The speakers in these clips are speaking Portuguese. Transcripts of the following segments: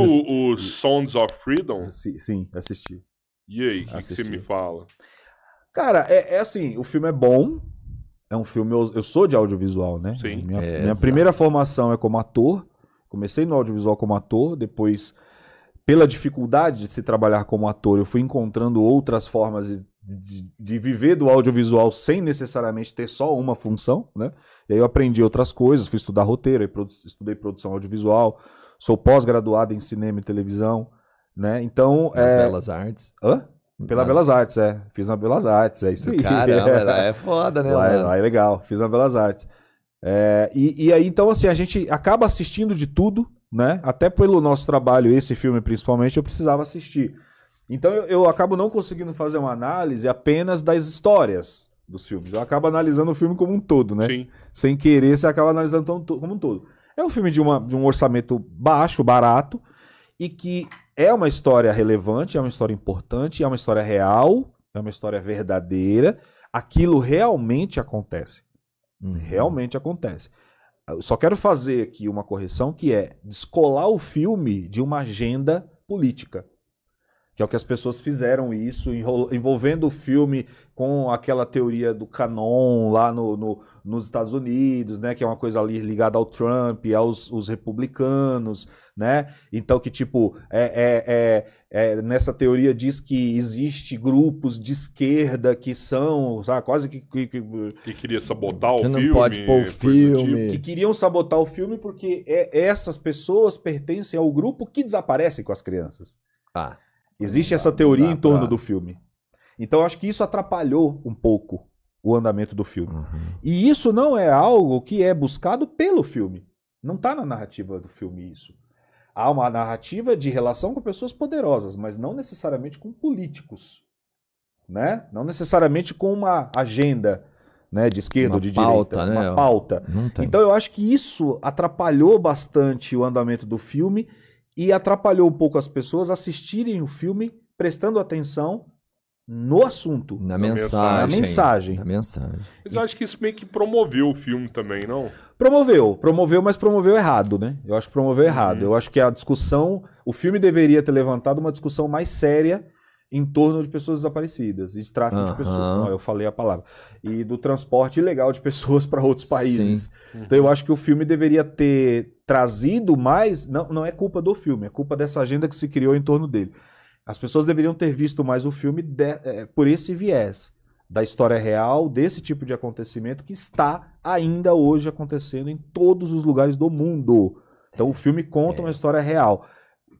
O, o Sons of Freedom? Sim, sim assisti. E aí, o que, que, você me fala? Cara, é, é, assim, o filme é bom. É um filme. Eu, eu sou de audiovisual, né? Sim. Minha, é, minha primeira formação é como ator. Comecei no audiovisual como ator, depois, pela dificuldade de se trabalhar como ator, eu fui encontrando outras formas de, de, de viver do audiovisual sem necessariamente ter só uma função, né? E aí eu aprendi outras coisas, fui estudar roteiro, estudei produção audiovisual, Sou pós-graduado em cinema e televisão, né? Então, Nas é... Belas Artes. Hã? Pela Mas... Belas Artes, é. Fiz na Belas Artes, é isso aí. Caramba, é. é foda, né? Lá, é, lá é legal, fiz na Belas Artes. É, e, e aí, então, assim, a gente acaba assistindo de tudo, né? Até pelo nosso trabalho, esse filme principalmente, eu precisava assistir. Então eu, eu, acabo não conseguindo fazer uma análise apenas das histórias dos filmes. Eu acabo analisando o filme como um todo, né? Sim. Sem querer, você acaba analisando como um todo. É um filme de, uma, de um orçamento baixo, barato, e que é uma história relevante, é uma história importante, é uma história real, é uma história verdadeira. Aquilo realmente acontece. Uhum. Realmente acontece. Eu só quero fazer aqui uma correção que é descolar o filme de uma agenda política que é o que as pessoas fizeram isso, envolvendo o filme com aquela teoria do canon lá no, no nos Estados Unidos, né, que é uma coisa ali ligada ao Trump, aos os republicanos, né, então que tipo, é, é, é, é nessa teoria diz que existe grupos de esquerda que são, sabe, quase que... Que, que, que queria sabotar que o filme. Que não pode pôr o tipo. filme. Tipo. Que queriam sabotar o filme porque é, essas pessoas pertencem ao grupo que desaparece com as crianças. Ah. Existe tá, essa teoria em tá, torno tá. do filme. Então eu acho que isso atrapalhou um pouco o andamento do filme. Uhum. E isso não é algo que é buscado pelo filme. Não está na narrativa do filme isso. Há uma narrativa de relação com pessoas poderosas, mas não necessariamente com políticos. Né? Não necessariamente com uma agenda né, de esquerda ou de pauta, direita, né? uma pauta. Então eu acho que isso atrapalhou bastante o andamento do filme e atrapalhou um pouco as pessoas assistirem o filme prestando atenção no assunto. Na, mensagem. Na mensagem. Na mensagem. Mas eu acho que isso meio que promoveu o filme também, não? Promoveu, promoveu, mas promoveu errado, né? Eu acho que promoveu errado. Uhum. Eu acho que a discussão. O filme deveria ter levantado uma discussão mais séria em torno de pessoas desaparecidas e de tráfico uhum. de pessoas. Não, eu falei a palavra. E do transporte ilegal de pessoas para outros países. Uhum. Então eu acho que o filme deveria ter trazido mais. Não, não é culpa do filme, é culpa dessa agenda que se criou em torno dele. As pessoas deveriam ter visto mais o filme de, é, por esse viés da história real, desse tipo de acontecimento que está ainda hoje acontecendo em todos os lugares do mundo. Então o filme conta é. uma história real.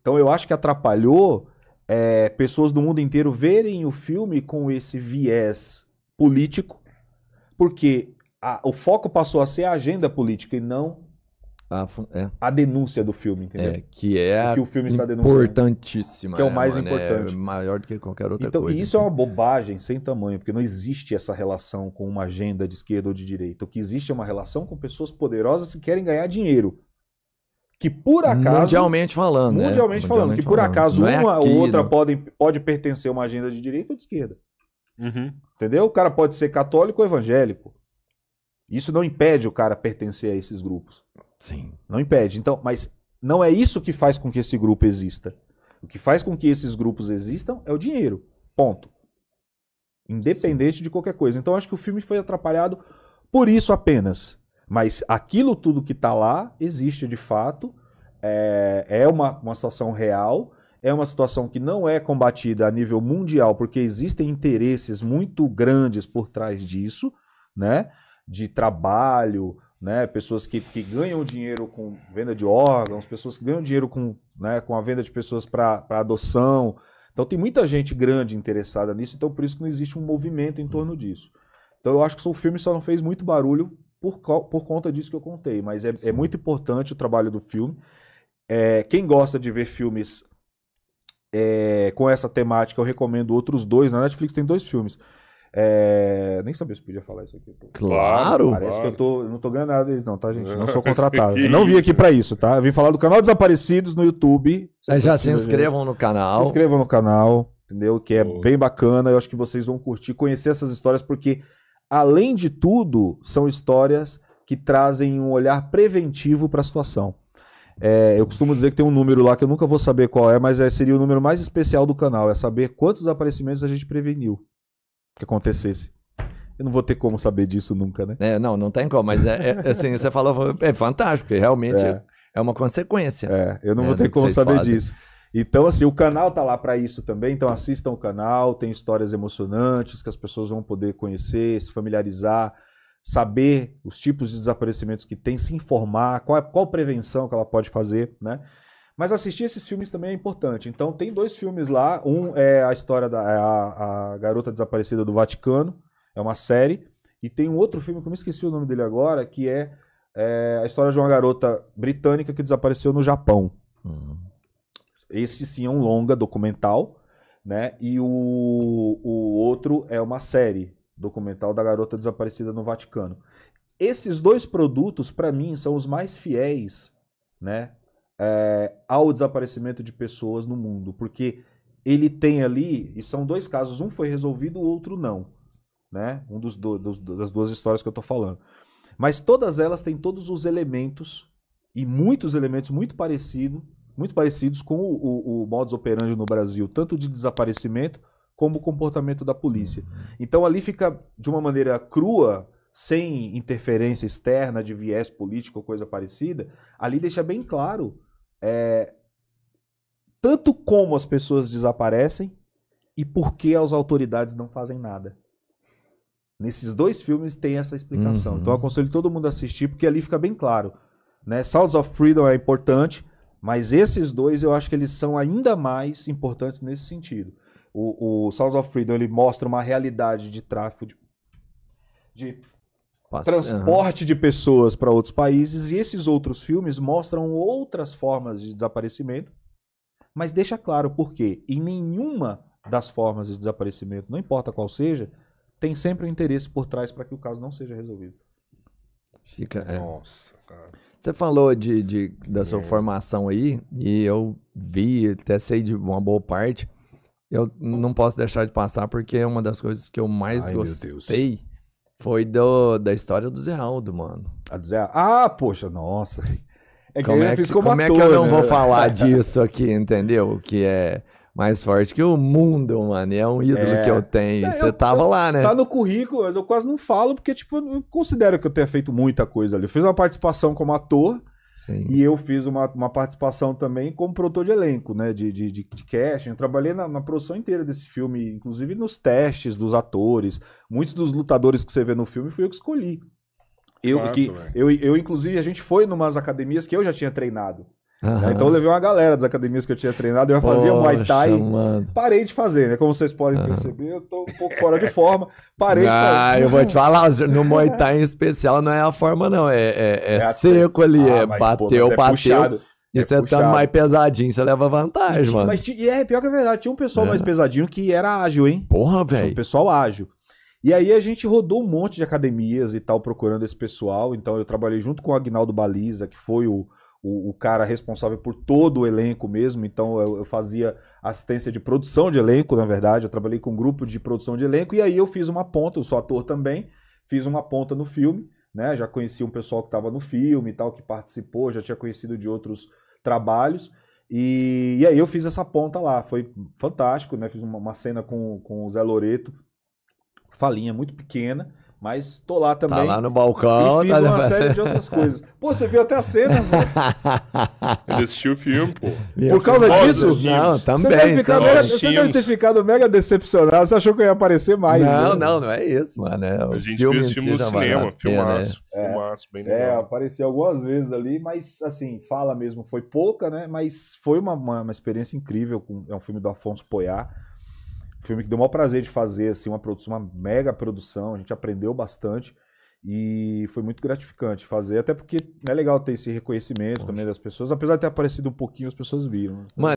Então eu acho que atrapalhou é, pessoas do mundo inteiro verem o filme com esse viés político, porque a, o foco passou a ser a agenda política e não a, é. a denúncia do filme, entendeu? É, que é o que o filme está denunciando. Importantíssima. Que é o né, mais é importante. É maior do que qualquer outra então, coisa. Então isso é assim. uma bobagem sem tamanho, porque não existe essa relação com uma agenda de esquerda ou de direita. O que existe é uma relação com pessoas poderosas que querem ganhar dinheiro que por acaso. Mundialmente falando. É. Mundialmente, é né? falando, mundialmente que por acaso uma é ou outra podem, pode pertencer a uma agenda de direita ou de esquerda. Uhum. Entendeu? O cara pode ser católico ou evangélico. Isso não impede o cara pertencer a esses grupos. Sim. Não impede. Então, mas não é isso que faz com que esse grupo exista. O que faz com que esses grupos existam é o dinheiro. Ponto. Independente Sim. de qualquer coisa. Então acho que o filme foi atrapalhado por isso apenas. Mas aquilo tudo que está lá existe de fato, é, é uma, uma situação real, é uma situação que não é combatida a nível mundial, porque existem interesses muito grandes por trás disso, né? De trabalho, né? Pessoas que, que ganham dinheiro com venda de órgãos, pessoas que ganham dinheiro com, né, com a venda de pessoas para adoção. Então tem muita gente grande interessada nisso, então por isso que não existe um movimento em torno disso. Então eu acho que o filme só não fez muito barulho por, por conta disso que eu contei. Mas é, é muito importante o trabalho do filme. É, quem gosta de ver filmes é, com essa temática, eu recomendo outros dois. Na Netflix tem dois filmes. É... Nem sabia se podia falar isso aqui. Claro! Parece claro. que eu tô, não tô ganhando nada deles, não, tá, gente? Não sou contratado. não vim aqui para isso, tá? Eu vim falar do canal Desaparecidos no YouTube. É, se já se inscrevam no canal. Se inscrevam no canal, entendeu? Que é Pô. bem bacana. Eu acho que vocês vão curtir, conhecer essas histórias, porque além de tudo, são histórias que trazem um olhar preventivo para a situação. É, eu costumo dizer que tem um número lá que eu nunca vou saber qual é, mas é, seria o número mais especial do canal, é saber quantos aparecimentos a gente preveniu que acontecesse. Eu não vou ter como saber disso nunca, né? É, não, não tem como, mas é, é, é assim, você falou, é fantástico, porque realmente é, é uma consequência. É, eu não é, vou ter como saber fazem. disso. Então, assim, o canal tá lá para isso também, então assistam o canal, tem histórias emocionantes que as pessoas vão poder conhecer, se familiarizar, saber os tipos de desaparecimentos que tem, se informar, qual, é, qual prevenção que ela pode fazer, né? Mas assistir esses filmes também é importante. Então, tem dois filmes lá. Um é a história da é a, a garota desaparecida do Vaticano, é uma série. E tem um outro filme que eu me esqueci o nome dele agora, que é, é a história de uma garota britânica que desapareceu no Japão. Uhum. Esse sim é um longa documental, né? E o, o outro é uma série documental da garota desaparecida no Vaticano. Esses dois produtos, para mim, são os mais fiéis, né? É, ao desaparecimento de pessoas no mundo, porque ele tem ali, e são dois casos, um foi resolvido, o outro não, né? Um dos, do, dos das duas histórias que eu tô falando. Mas todas elas têm todos os elementos e muitos elementos muito parecidos muito parecidos com o, o, o modus operandi no Brasil, tanto de desaparecimento como o comportamento da polícia. Então ali fica de uma maneira crua, sem interferência externa de viés político ou coisa parecida, ali deixa bem claro é, tanto como as pessoas desaparecem e por que as autoridades não fazem nada. Nesses dois filmes tem essa explicação. Então, uhum. Então aconselho todo mundo a assistir porque ali fica bem claro. Né? Sounds of Freedom é importante, mas esses dois eu acho que eles são ainda mais importantes nesse sentido. O, o Sounds of Freedom ele mostra uma realidade de tráfego de, de transporte uhum. de pessoas para outros países e esses outros filmes mostram outras formas de desaparecimento, mas deixa claro por quê. em nenhuma das formas de desaparecimento, não importa qual seja, tem sempre o um interesse por trás para que o caso não seja resolvido. Fica. É. Nossa, cara. Você falou de, de da sua é. formação aí, e eu vi, até sei de uma boa parte. Eu não posso deixar de passar, porque uma das coisas que eu mais Ai, gostei foi do, da história do Zé Aldo, mano. A do Zé Ah, poxa, nossa. É que como eu é, é que, fiz como, como ator, é que eu não né? vou falar disso aqui, entendeu? Que é mais forte que o mundo, mano. E é um ídolo é. que eu tenho. É, você eu, tava eu, lá, né? Tá no currículo, mas eu quase não falo, porque, tipo, eu considero que eu tenha feito muita coisa ali. Eu fiz uma participação como ator. Sim. E eu fiz uma, uma participação também como produtor de elenco, né? De, de, de, de casting. Eu trabalhei na, na, produção inteira desse filme, inclusive nos testes dos atores. Muitos dos lutadores que você vê no filme fui eu que escolhi. Eu, Nossa, que, eu, eu, inclusive, a gente foi numas academias que eu já tinha treinado. Uhum. Então eu levei uma galera das academias que eu tinha treinado, eu fazia Muay Thai mano. parei de fazer, né? Como vocês podem uhum. perceber, eu tô um pouco fora de forma, parei ah, de fazer. Ah, eu vou te falar, no Muay Thai em especial não é a forma não, é, é, é, é seco ali, ah, é mas, bateu, pô, é bateu. Puxado. E é você é tá mais pesadinho, você leva vantagem, mano. Mas, e é pior que a é verdade, tinha um pessoal mais pesadinho que era ágil, hein? Porra, velho. Um pessoal ágil. E aí a gente rodou um monte de academias e tal, procurando esse pessoal. Então eu trabalhei junto com o Agnaldo Baliza, que foi o, o, o, cara responsável por todo o elenco mesmo, então eu, eu, fazia assistência de produção de elenco, na verdade, eu trabalhei com um grupo de produção de elenco, e aí eu fiz uma ponta, eu sou ator também, fiz uma ponta no filme, né? Já conheci um pessoal que estava no filme e tal, que participou, já tinha conhecido de outros trabalhos. E, e aí eu fiz essa ponta lá, foi fantástico, né? Fiz uma, uma cena com, com o Zé Loreto, falinha muito pequena, mas tô lá também. Tá lá no balcão. E tá fiz tá uma série de outras coisas. Pô, você viu até a cena, pô. Ele assistiu o filme, pô. Por causa disso? Não, também. Você deve, então, mega, você deve ter ficado mega decepcionado. Você achou que eu ia aparecer mais. Não, né? não, não é isso, mano. É, a gente filme fez filme no cinema, filmaço. Né? É. Filmaço, bem é, legal. É, apareceu algumas vezes ali, mas assim, fala mesmo, foi pouca, né? Mas foi uma, uma, uma experiência incrível. Com, é um filme do Afonso Poiar filme que deu o maior prazer de fazer, assim, uma, produção, uma mega produção, a gente aprendeu bastante e foi muito gratificante fazer, até porque é legal ter esse reconhecimento também das pessoas, apesar de ter aparecido um pouquinho, as pessoas viram. Né?